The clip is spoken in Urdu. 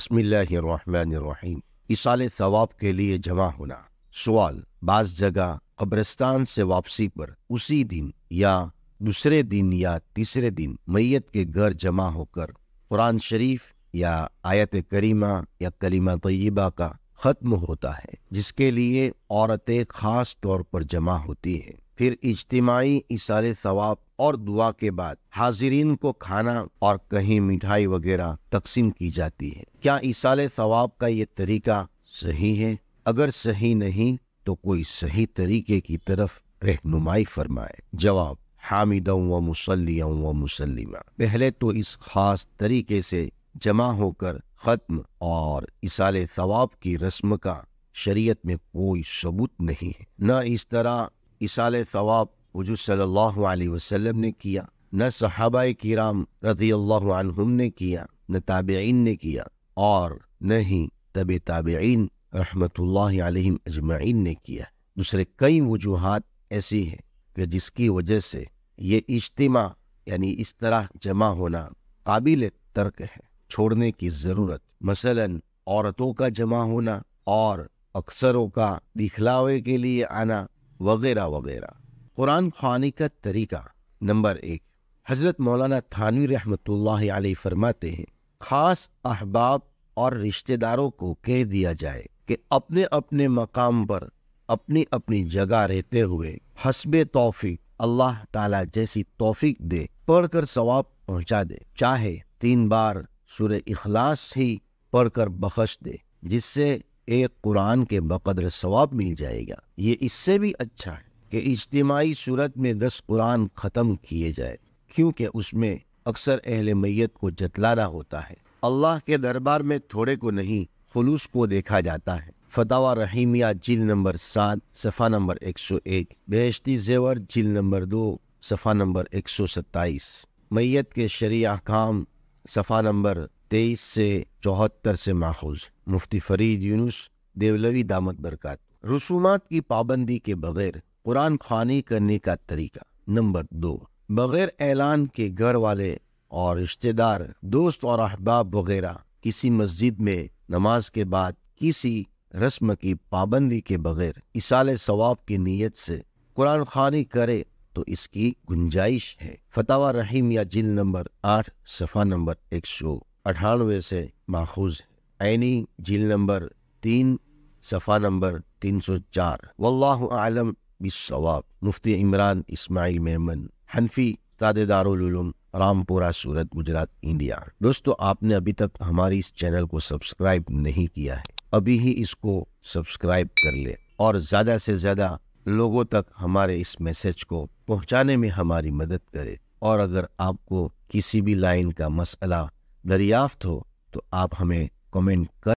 بسم اللہ الرحمن الرحیم ثواب کے لیے جمع ہونا سوال بعض جگہ قبرستان سے واپسی پر اسی دن یا دوسرے دن یا تیسرے دن میت کے گھر جمع ہو کر قرآن شریف یا آیت کریمہ یا کلیمہ طیبہ کا ختم ہوتا ہے جس کے لیے عورتیں خاص طور پر جمع ہوتی ہیں پھر اجتماعی اصال ثواب اور دعا کے بعد حاضرین کو کھانا اور کہیں مٹھائی وغیرہ تقسیم کی جاتی ہے کیا عیسال ثواب کا یہ طریقہ صحیح ہے اگر صحیح نہیں تو کوئی صحیح طریقے کی طرف رہنمائی فرمائے جواب حامدوں مسلم و مسلمہ پہلے تو اس خاص طریقے سے جمع ہو کر ختم اور اسال ثواب کی رسم کا شریعت میں کوئی ثبوت نہیں ہے نہ اس طرح اسال ثواب وجود صلی اللہ علیہ وسلم نے کیا نہ صحابہ کرام رضی اللہ عنہم نے کیا نہ تابعین نے کیا اور نہ ہی طب تابعین رحمت اللہ علیہ اجمعین نے کیا دوسرے کئی وجوہات ایسی ہیں کہ جس کی وجہ سے یہ اجتماع یعنی اس طرح جمع ہونا قابل ترک ہے چھوڑنے کی ضرورت مثلا عورتوں کا جمع ہونا اور اکثروں کا دکھلاوے کے لیے آنا وغیرہ وغیرہ قرآن خوانی کا طریقہ نمبر ایک حضرت مولانا تھانوی رحمۃ اللہ علیہ فرماتے ہیں خاص احباب اور رشتہ داروں کو کہہ دیا جائے کہ اپنے اپنے مقام پر اپنی اپنی جگہ رہتے ہوئے حسب توفیق اللہ تعالی جیسی توفیق دے پڑھ کر ثواب پہنچا دے چاہے تین بار سورہ اخلاص ہی پڑھ کر بخش دے جس سے ایک قرآن کے بقدر ثواب مل جائے گا یہ اس سے بھی اچھا ہے کہ اجتماعی صورت میں دس قرآن ختم کیے جائے کیونکہ اس میں اکثر اہل میت کو جتلانا ہوتا ہے اللہ کے دربار میں تھوڑے کو نہیں خلوص کو دیکھا جاتا ہے فتح رحیمیہ جیل نمبر سات صفحہ نمبر ایک سو ایک بیشتی زیور جیل نمبر دو صفحہ نمبر ایک سو ستائیس میت کے شریع کام صفحہ نمبر تیئیس سے چوہتر سے ماخوذ مفتی فرید یونس دیولوی دامت برکات رسومات کی پابندی کے بغیر قرآن خوانی کرنے کا طریقہ نمبر دو بغیر اعلان کے گھر والے اور رشتے دار دوست اور احباب وغیرہ کسی مسجد میں نماز کے بعد کسی رسم کی پابندی کے بغیر اصال ثواب کی نیت سے قرآن خوانی کرے تو اس کی گنجائش ہے فتح رحیم یا جل نمبر آٹھ صفحہ نمبر ایک سو اٹھانوے سے ماخوذ عینی جل نمبر تین صفحہ نمبر تین سو چار واللہ عالم بالصواب مفتی عمران اسماعیل میمن حنفی استاد دارالعلوم رام پورا سورت گجرات انڈیا دوستو آپ نے ابھی تک ہماری اس چینل کو سبسکرائب نہیں کیا ہے ابھی ہی اس کو سبسکرائب کر لے اور زیادہ سے زیادہ لوگوں تک ہمارے اس میسج کو پہنچانے میں ہماری مدد کرے اور اگر آپ کو کسی بھی لائن کا مسئلہ دریافت ہو تو آپ ہمیں کمنٹ کر